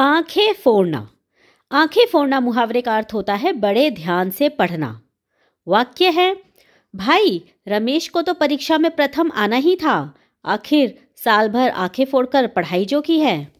आंखें फोड़ना आंखें फोड़ना मुहावरे का अर्थ होता है बड़े ध्यान से पढ़ना वाक्य है भाई रमेश को तो परीक्षा में प्रथम आना ही था आखिर साल भर आंखें फोड़कर पढ़ाई जो की है